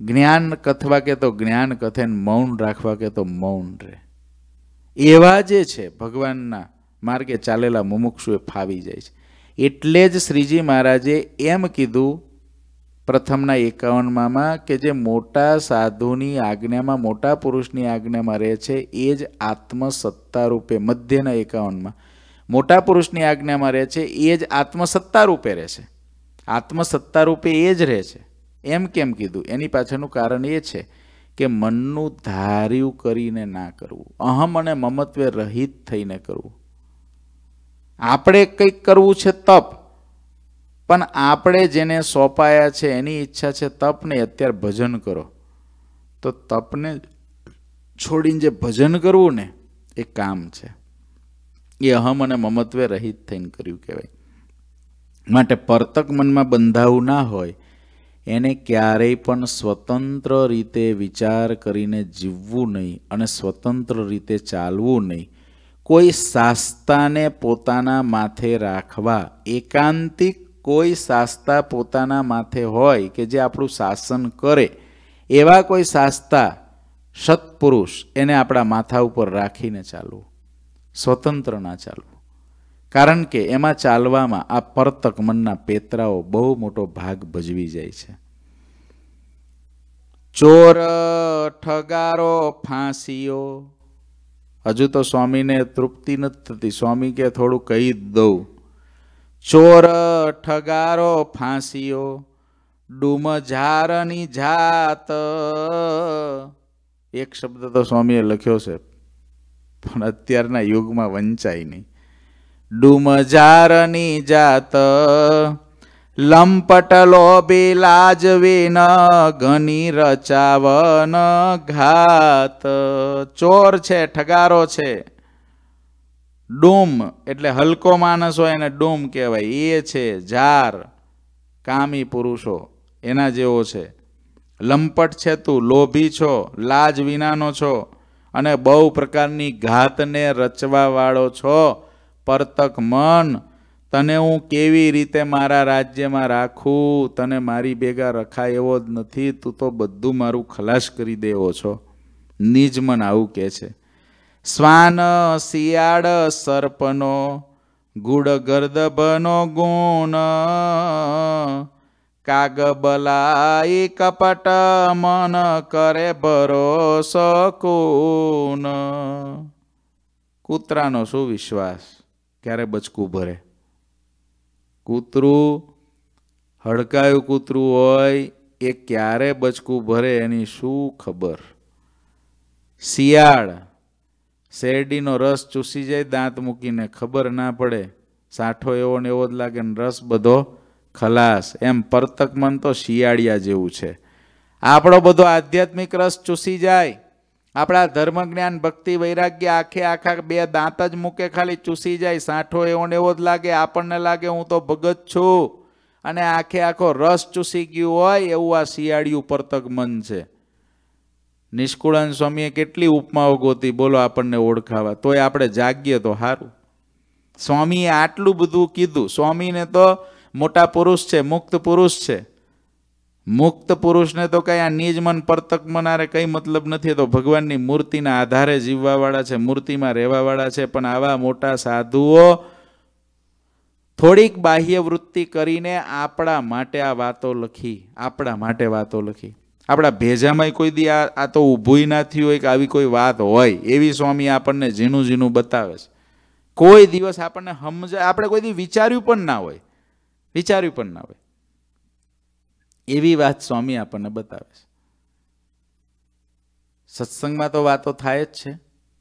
જ્ઞાન કથવા કે તો જ્ઞાન કથે મૌન રાખવા કે તો મૌન રહે એવા જે છે ભગવાનના માર્ગે ચાલેલા મુમુક્ષુએ ફાવી જાય છે એટલે જ શ્રીજી મહારાજે એમ કીધું પ્રથમના એકાવનમાં કે જે મોટા સાધુની આજ્ઞામાં મોટા પુરુષની આજ્ઞામાં રહે છે એ જ આત્મસત્તા રૂપે મધ્યના એકાવનમાં મોટા પુરુષની આજ્ઞામાં રહે છે એ જ આત્મસત્તા રૂપે રહે છે આત્મસત્તા રૂપે એ જ રહે છે એમ કેમ કીધું એની પાછળનું કારણ એ છે કે મનનું ધાર્યું કરીને ના કરવું અહમ અને મમત્વે રહિત થઈને કરવું આપણે કંઈક કરવું છે તપ પણ આપણે જેને સોંપાયા છે એની ઈચ્છા છે તપને અત્યારે ભજન કરો તો તપને છોડીને જે ભજન કરવું ને એ કામ છે એ અહમ અને મમત્વે રહિત થઈને કર્યું કહેવાય માટે પરતક મનમાં બંધાવું ના હોય એને ક્યારેય પણ સ્વતંત્ર રીતે વિચાર કરીને જીવવું નહીં અને સ્વતંત્ર રીતે ચાલવું નહીં કોઈ સાસ્તાને પોતાના માથે રાખવા એકાંતિક કોઈ સાસ્તા પોતાના માથે હોય કે જે આપણું શાસન કરે એવા કોઈ સાસ્તા સત્પુરુષ એને આપણા માથા ઉપર રાખીને ચાલવું સ્વતંત્ર ના ચાલવું કારણ કે એમાં ચાલવામાં આ પરતક મનના પેતરાઓ બહુ મોટો ભાગ ભજવી જાય છે ચોર ઠગારો ફાંસીઓ હજુ તો સ્વામીને તૃપ્તિ નથી થતી સ્વામી કે થોડું કહી દઉં ચોર ઠગારો ફાંસીઓ ડુમ ઝારની જાત એક શબ્દ તો સ્વામીએ લખ્યો છે પણ અત્યારના યુગમાં વંચાય નહીં ડુમજારની જાત લંપટ લંપટલો બિલાજવીન ઘની રચાવન ઘાત ચોર છે ઠગારો છે ડૂમ એટલે હલકો માણસ હોય એને ડૂમ કહેવાય એ છે જાર કામી પુરુષો એના જેવો છે લંપટ છે તું લોભી છો લાજ વિનાનો છો અને બહુ પ્રકારની ઘાતને રચવાવાળો છો પરતક મન તને હું કેવી રીતે મારા રાજ્યમાં રાખું તને મારી ભેગા રખાય એવો જ નથી તું તો બધું મારું ખલાસ કરી દેવો છો નિજમન આવું કહે છે શ્વાન શિયાળ સર્પનો ગુડ ગર્દભનો ગુણ કાગબલાઈ કપટ મન કરે ભરોસો કૂન કૂતરાનો શું વિશ્વાસ ક્યારે બચકું ભરે કૂતરું હડકાયું કૂતરું હોય એ ક્યારે બચકું ભરે એની શું ખબર શિયાળ શેરડીનો રસ ચૂસી જાય દાંત મૂકીને ખબર ના પડે સાઠો એવો ને એવો જ લાગે ને રસ બધો ખલાસ એમ પરતક મન તો શિયાળિયા જેવું છે આપણો બધો આધ્યાત્મિક રસ ચૂસી જાય આપણા ધર્મ જ્ઞાન ભક્તિ વૈરાગ્ય આખે આખા બે દાંત જ મૂકે ખાલી ચૂસી જાય સાંઠો એવો ને એવો જ લાગે આપણને લાગે હું તો ભગત છું અને આખે આખો રસ ચૂસી ગયું હોય એવું આ શિયાળિયું પરતક મન છે નિષ્કુળાન સ્વામીએ કેટલી ઉપમાઓ ગોતી બોલો આપણને ઓળખાવા તોય આપણે જાગીએ તો સારું સ્વામીએ આટલું બધું કીધું સ્વામીને તો મોટા પુરુષ છે મુક્ત પુરુષ છે મુક્ત પુરુષને તો કંઈ આ નિજ મન પરતક મનારે કંઈ મતલબ નથી તો ભગવાનની મૂર્તિના આધારે જીવવાવાળા છે મૂર્તિમાં રહેવાવાળા છે પણ આવા મોટા સાધુઓ થોડીક બાહ્ય વૃત્તિ કરીને આપણા માટે આ વાતો લખી આપણા માટે વાતો લખી આપણા ભેજામાં કોઈ દી આ તો ઊભું ના થયું હોય કે આવી કોઈ વાત હોય એવી સ્વામી આપણને ઝીણું ઝીણું બતાવે છે કોઈ દિવસ આપણને સમજ આપણે કોઈ દી વિચાર્યું પણ ના હોય વિચાર્યું પણ ના હોય એવી વાત સ્વામી આપણને બતાવે છે સત્સંગમાં તો વાતો થાય જ છે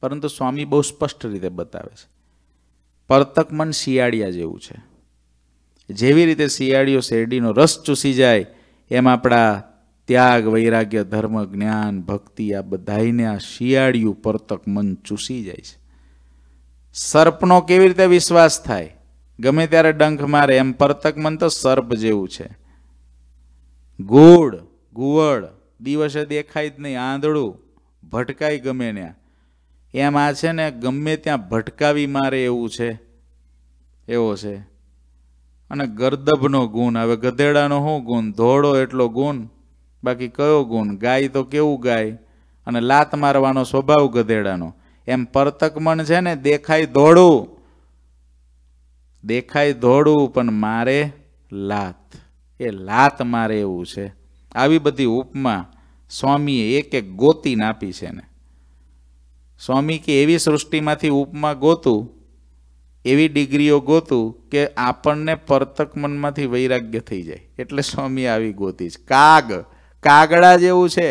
પરંતુ સ્વામી બહુ સ્પષ્ટ રીતે બતાવે છે પરતક મન શિયાળિયા જેવું છે જેવી રીતે શિયાળીઓ શેરડીનો રસ ચૂસી જાય એમ આપણા ત્યાગ વૈરાગ્ય ધર્મ જ્ઞાન ભક્તિ આ બધાઈને આ શિયાળિયું પરતક મન ચૂસી જાય છે સર્પનો કેવી રીતે વિશ્વાસ થાય ગમે ત્યારે ડંખ મારે એમ પરતક મન તો સર્પ જેવું છે ગોળ ગુવળ દિવસે દેખાય જ નહીં આંધળું ભટકાય ગમે ત્યાં એમ આ છે ને ગમે ત્યાં ભટકાવી મારે એવું છે એવો છે અને ગરદબનો ગુણ હવે ગધેડાનો શું ગુણ ધોળો એટલો ગુણ બાકી કયો ગુણ ગાય તો કેવું ગાય અને લાત મારવાનો સ્વભાવ ગધેડાનો એમ પરતક મન છે ને દેખાય ધોળું દેખાય ધોળું પણ મારે લાત એ લાત મારે એવું છે આવી બધી ઉપમા સ્વામીએ એક એક ગોતી નાપી છે ને સ્વામી કે એવી સૃષ્ટિમાંથી ઉપમા ગોતું એવી ડિગ્રીઓ ગોતું કે આપણને પરતક મનમાંથી વૈરાગ્ય થઈ જાય એટલે સ્વામી આવી ગોતી છે કાગ કાગડા જેવું છે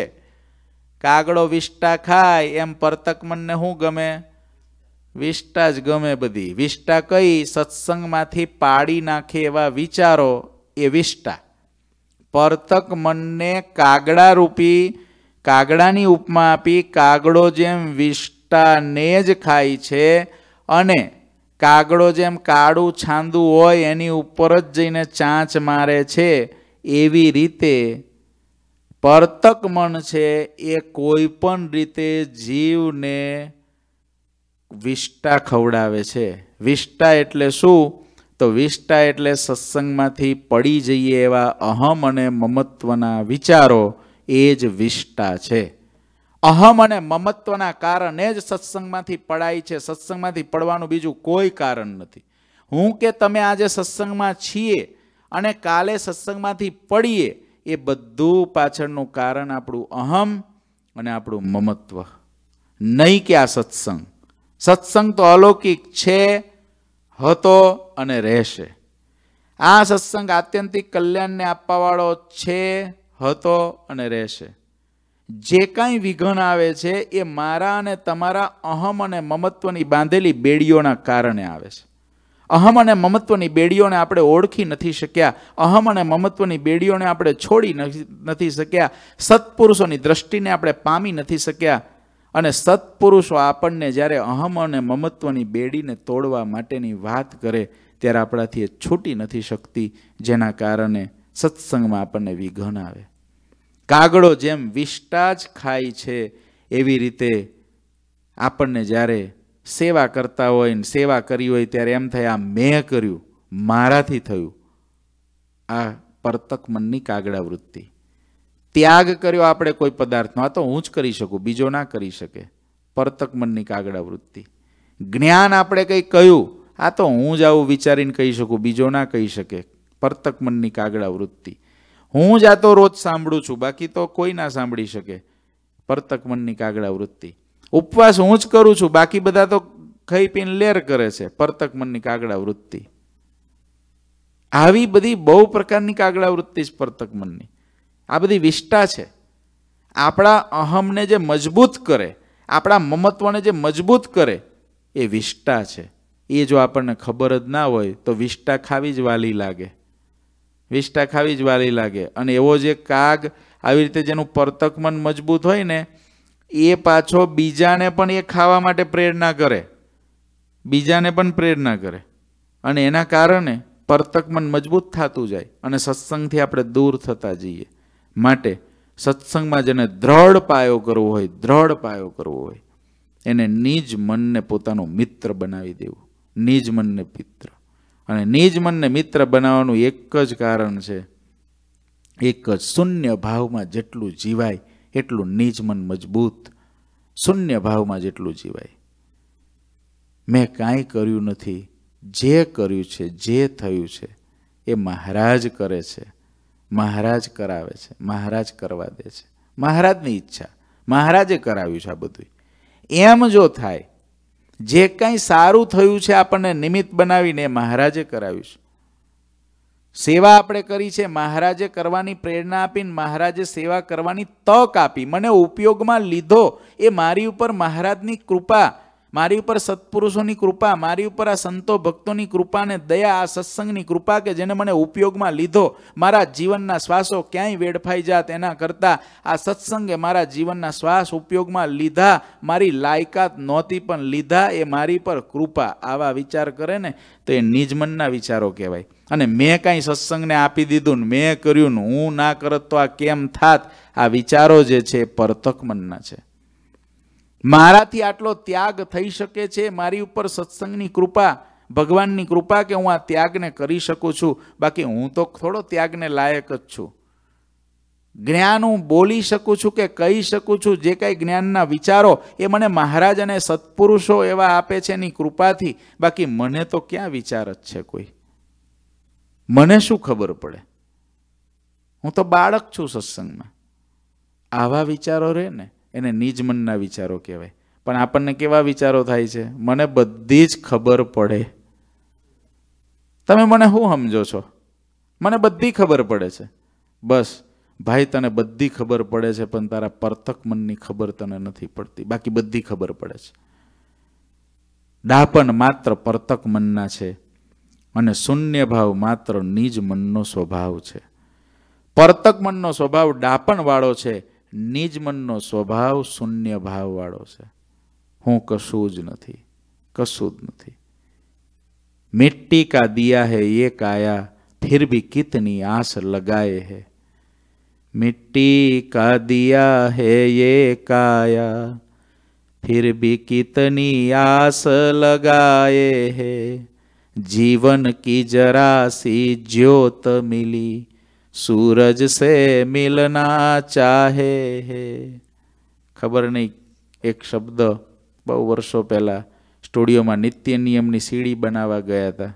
કાગડો વિષ્ટા ખાય એમ પરતક મનને શું ગમે વિષ્ટા જ ગમે બધી વિષ્ટા કઈ સત્સંગમાંથી પાડી નાખે એવા વિચારો એવિષ્ટા પરતક મનને રૂપી કાગડાની ઉપમા આપી કાગડો જેમ વિષ્ટાને જ ખાય છે અને કાગડો જેમ કાળું છાંદું હોય એની ઉપર જ જઈને ચાંચ મારે છે એવી રીતે પરતક મન છે એ કોઈ પણ રીતે જીવને વિષ્ટા ખવડાવે છે વિષ્ટા એટલે શું તો વિષ્ટા એટલે સત્સંગમાંથી પડી જઈએ એવા અહમ અને મમત્વના વિચારો એ જ વિષ્ટા છે અહમ અને મમત્વના કારણે જ સત્સંગમાંથી પડાય છે સત્સંગમાંથી પડવાનું બીજું કોઈ કારણ નથી હું કે તમે આજે સત્સંગમાં છીએ અને કાલે સત્સંગમાંથી પડીએ એ બધું પાછળનું કારણ આપણું અહમ અને આપણું મમત્વ નહીં કે આ સત્સંગ સત્સંગ તો અલૌકિક છે હતો અને રહેશે આ સત્સંગ આત્યંતિક કલ્યાણને આપવાવાળો છે હતો અને રહેશે જે કાંઈ વિઘન આવે છે એ મારા અને તમારા અહમ અને મમત્વની બાંધેલી બેડીઓના કારણે આવે છે અહમ અને મમત્વની બેડીઓને આપણે ઓળખી નથી શક્યા અહમ અને મમત્વની બેડીઓને આપણે છોડી નથી શક્યા સત્પુરુષોની દ્રષ્ટિને આપણે પામી નથી શક્યા અને સત્પુરુષો આપણને જ્યારે અહમ અને મમત્વની બેડીને તોડવા માટેની વાત કરે ત્યારે આપણાથી એ છૂટી નથી શકતી જેના કારણે સત્સંગમાં આપણને વિઘન આવે કાગડો જેમ વિષ્ટા જ ખાય છે એવી રીતે આપણને જ્યારે સેવા કરતા હોય ને સેવા કરી હોય ત્યારે એમ થાય આ મેં કર્યું મારાથી થયું આ પરતક મનની કાગડા વૃત્તિ ત્યાગ કર્યો આપણે કોઈ પદાર્થનો આ તો હું જ કરી શકું બીજો ના કરી શકે પરતક મનની કાગડા વૃત્તિ જ્ઞાન આપણે કંઈ કહ્યું આ તો હું જ આવું વિચારીને કહી શકું બીજો ના કહી શકે પરતક મનની કાગડા વૃત્તિ હું જ આ તો રોજ સાંભળું છું બાકી તો કોઈ ના સાંભળી શકે પરતક મનની કાગડા વૃત્તિ ઉપવાસ હું જ કરું છું બાકી બધા તો ખાઈ પીને લેર કરે છે પરતક મનની કાગડા વૃત્તિ આવી બધી બહુ પ્રકારની કાગડા વૃત્તિ જ પરતક મનની આ બધી વિષ્ટા છે આપણા અહમને જે મજબૂત કરે આપણા મમત્વને જે મજબૂત કરે એ વિષ્ટા છે એ જો આપણને ખબર જ ના હોય તો વિષ્ટા ખાવી જ વાલી લાગે વિષ્ટા ખાવી જ વાલી લાગે અને એવો જે કાગ આવી રીતે જેનું પરતક મન મજબૂત હોય ને એ પાછો બીજાને પણ એ ખાવા માટે પ્રેરણા કરે બીજાને પણ પ્રેરણા કરે અને એના કારણે પરતક મન મજબૂત થતું જાય અને સત્સંગથી આપણે દૂર થતા જઈએ માટે સત્સંગમાં જેને દ્રઢ પાયો કરવો હોય દ્રઢ પાયો કરવો હોય એને નિજ મનને પોતાનો મિત્ર બનાવી દેવું નિજ મનને મિત્ર અને નિજ મનને મિત્ર બનાવવાનું એક જ કારણ છે એક જ શૂન્ય ભાવમાં જેટલું જીવાય એટલું નિજ મન મજબૂત શૂન્ય ભાવમાં જેટલું જીવાય મેં કાંઈ કર્યું નથી જે કર્યું છે જે થયું છે એ મહારાજ કરે છે મહારાજ કરાવે છે મહારાજ કરવા દે છે મહારાજની ઈચ્છા મહારાજે કરાવ્યું છે આ બધું એમ જો થાય જે કંઈ સારું થયું છે આપણને નિમિત્ત બનાવીને મહારાજે કરાવ્યું છે સેવા આપણે કરી છે મહારાજે કરવાની પ્રેરણા આપીને મહારાજે સેવા કરવાની તક આપી મને ઉપયોગમાં લીધો એ મારી ઉપર મહારાજની કૃપા મારી ઉપર સત્પુરુષોની કૃપા મારી ઉપર આ સંતો ભક્તોની કૃપાને દયા આ સત્સંગની કૃપા કે જેને મને ઉપયોગમાં લીધો મારા જીવનના શ્વાસો ક્યાંય વેડફાઈ જાત એના કરતાં આ સત્સંગે મારા જીવનના શ્વાસ ઉપયોગમાં લીધા મારી લાયકાત નહોતી પણ લીધા એ મારી પર કૃપા આવા વિચાર કરે ને તો એ નિજમનના વિચારો કહેવાય અને મેં કાંઈ સત્સંગને આપી દીધું ને મેં કર્યું ને હું ના કરત તો આ કેમ થાત આ વિચારો જે છે એ મનના છે મારાથી આટલો ત્યાગ થઈ શકે છે મારી ઉપર સત્સંગની કૃપા ભગવાનની કૃપા કે હું આ ત્યાગને કરી શકું છું બાકી હું તો થોડો ત્યાગને લાયક જ છું જ્ઞાન હું બોલી શકું છું કે કહી શકું છું જે કાંઈ જ્ઞાનના વિચારો એ મને મહારાજ અને સત્પુરુષો એવા આપે છે એની કૃપાથી બાકી મને તો ક્યાં વિચાર જ છે કોઈ મને શું ખબર પડે હું તો બાળક છું સત્સંગમાં આવા વિચારો રહે ને એને નિજ મનના વિચારો કહેવાય પણ આપણને કેવા વિચારો થાય છે મને બધી જ ખબર પડે તમે મને શું સમજો છો મને બધી ખબર પડે છે બસ ભાઈ તને બધી ખબર પડે છે પણ તારા પરતક મનની ખબર તને નથી પડતી બાકી બધી ખબર પડે છે ડાપણ માત્ર પરતક મનના છે અને શૂન્ય ભાવ માત્ર નિજ મનનો સ્વભાવ છે પરતક મનનો સ્વભાવ ડાપણવાળો છે निज मन नो स्वभाव शून्य भाव वालो हूँ कशुज नहीं કશું જ मिट्टी का दिया है ये काया फिर भी कितनी आस लगाए है मिट्टी का दिया है ये काया फिर भी कितनी आस लगाए है जीवन की जरा सी ज्योत मिली સૂરજ से मिलना चाहे है ખબર નહીં એક શબ્દ બહુ વર્ષો પહેલાં સ્ટુડિયોમાં નિત્ય નિયમની સીડી બનાવવા ગયા હતા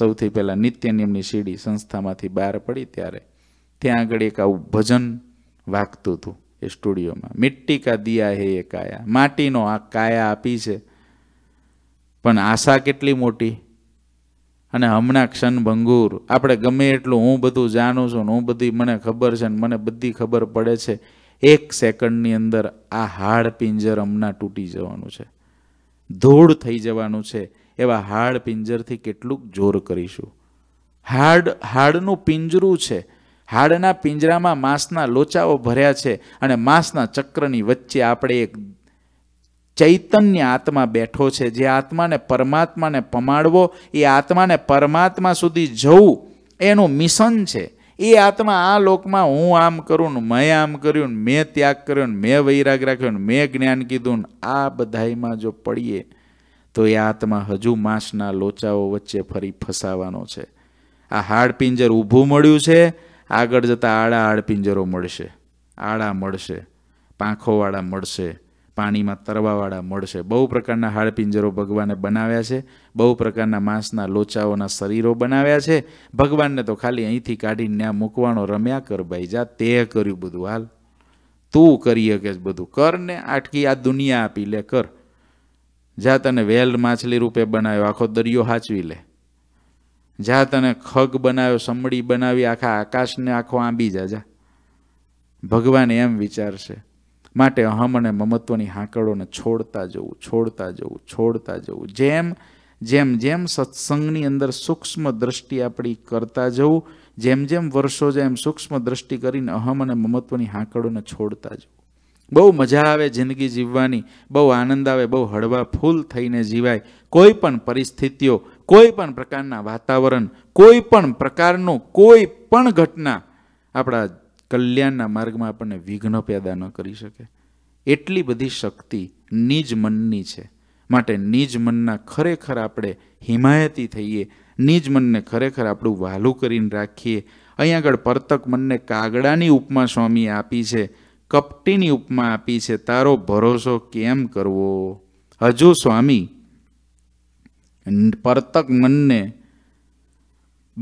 સૌથી પહેલાં નિત્ય નિયમની સીડી સંસ્થામાંથી બહાર પડી ત્યારે ત્યાં આગળ એક આવું ભજન વાગતું હતું એ સ્ટુડિયોમાં મિટ્ટી કા દિયા હે એ કાયા માટીનો આ કાયા આપી છે પણ આશા કેટલી મોટી અને હમણાં ક્ષણભંગુર આપણે ગમે એટલું હું બધું જાણું છું ને હું બધી મને ખબર છે ને મને બધી ખબર પડે છે એક સેકન્ડની અંદર આ હાડ પિંજર હમણાં તૂટી જવાનું છે ધૂળ થઈ જવાનું છે એવા હાડ પિંજરથી કેટલુંક જોર કરીશું હાડ હાડનું પિંજરું છે હાડના પિંજરામાં માંસના લોચાઓ ભર્યા છે અને માંસના ચક્રની વચ્ચે આપણે એક ચૈતન્ય આત્મા બેઠો છે જે આત્માને પરમાત્માને પમાડવો એ આત્માને પરમાત્મા સુધી જવું એનું મિશન છે એ આત્મા આ લોકમાં હું આમ કરું ને મેં આમ કર્યું ને મેં ત્યાગ કર્યો ને મેં વૈરાગ રાખ્યો ને મેં જ્ઞાન કીધું ને આ બધાયમાં જો પડીએ તો એ આત્મા હજુ માંસના લોચાઓ વચ્ચે ફરી ફસાવાનો છે આ હાડપિંજર ઊભું મળ્યું છે આગળ જતાં આડા હાડપિંજરો મળશે આડા મળશે પાંખોવાળા મળશે પાણીમાં તરવાવાળા મળશે બહુ પ્રકારના હાડપિંજરો ભગવાને બનાવ્યા છે બહુ પ્રકારના માંસના લોચાઓના શરીરો બનાવ્યા છે ભગવાનને તો ખાલી અહીંથી કાઢીને ત્યાં મૂકવાનો રમ્યા કર ભાઈ જા તે કર્યું બધું હાલ તું કરી શકે બધું કર ને આટકી આ દુનિયા આપી લે કર જા તને વેલ માછલી રૂપે બનાવ્યો આખો દરિયો હાચવી લે જા તને ખગ બનાવ્યો સમડી બનાવી આખા આકાશને આખો આંબી જા જા ભગવાન એમ વિચારશે માટે અહમ અને મમત્વની હાંકળોને છોડતા જવું છોડતા જવું છોડતા જવું જેમ જેમ જેમ સત્સંગની અંદર સૂક્ષ્મ દ્રષ્ટિ આપણી કરતા જવું જેમ જેમ વર્ષો જેમ સૂક્ષ્મ દ્રષ્ટિ કરીને અહમ અને મમત્વની હાંકળોને છોડતા જવું બહુ મજા આવે જિંદગી જીવવાની બહુ આનંદ આવે બહુ હળવા ફૂલ થઈને જીવાય કોઈ પણ પરિસ્થિતિઓ કોઈ પણ પ્રકારના વાતાવરણ કોઈ પણ પ્રકારનું કોઈ પણ ઘટના આપણા કલ્યાણના માર્ગમાં આપણને વિઘ્ન પેદા ન કરી શકે એટલી બધી શક્તિ નિજ મનની છે માટે નિજ મનના ખરેખર આપણે હિમાયતી થઈએ નિજ મનને ખરેખર આપણું વહાલું કરીને રાખીએ અહીં આગળ પરતક મનને કાગડાની ઉપમા સ્વામી આપી છે કપટીની ઉપમા આપી છે તારો ભરોસો કેમ કરવો હજુ સ્વામી પરતક મનને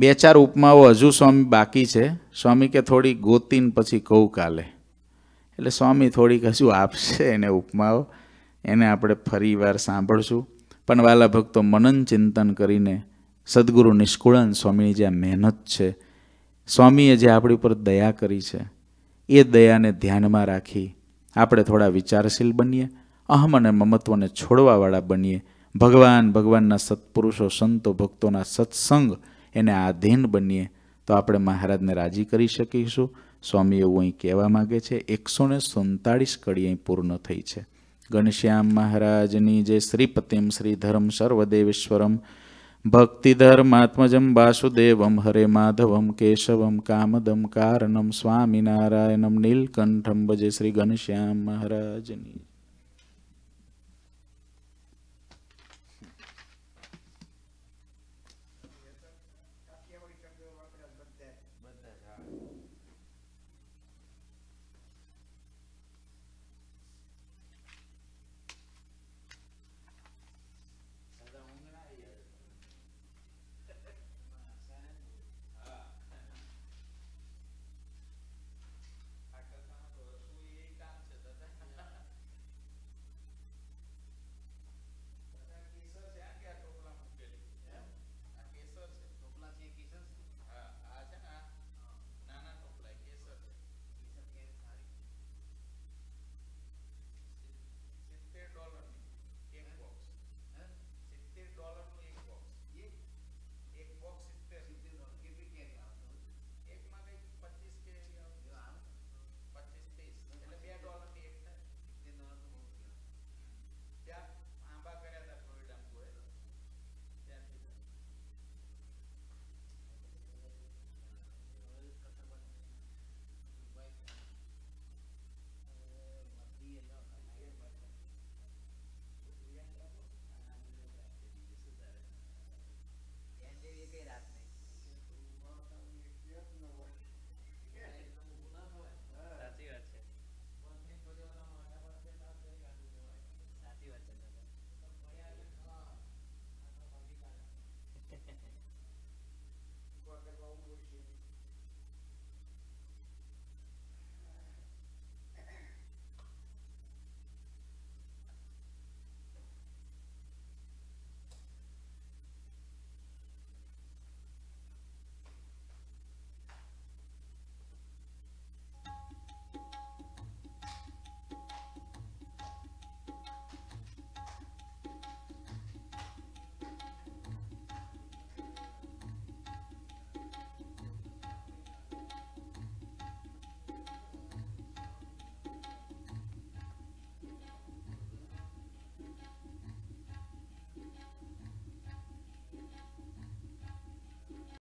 બે ચાર ઉપમાઓ હજુ સ્વામી બાકી છે સ્વામી કે થોડી ગોતીને પછી કહું કાલે એટલે સ્વામી થોડીક હજુ આપશે એને ઉપમાઓ એને આપણે ફરીવાર સાંભળશું પણ વાલા ભક્તો મનન ચિંતન કરીને સદગુરુ નિષ્કુળન સ્વામીની જે મહેનત છે સ્વામીએ જે આપણી ઉપર દયા કરી છે એ દયાને ધ્યાનમાં રાખી આપણે થોડા વિચારશીલ બનીએ અહમ અને મમત્વને છોડવાવાળા બનીએ ભગવાન ભગવાનના સત્પુરુષો સંતો ભક્તોના સત્સંગ એને આધીન બનીએ તો આપણે મહારાજને રાજી કરી શકીશું સ્વામી એવું અહીં કહેવા માગે છે એકસો ને સુડતાળીસ કડી અહીં પૂર્ણ થઈ છે ઘનશ્યામ મહારાજની જે શ્રીપતિમ શ્રીધરમ સર્વદેવેશ્વરમ ભક્તિધર્માત્મજમ વાસુદેવમ હરે માધવમ કેશવમ કામદમ કારણમ સ્વામિનારાયણમ નીલકંઠમ ભજે શ્રી ઘનશ્યામ મહારાજની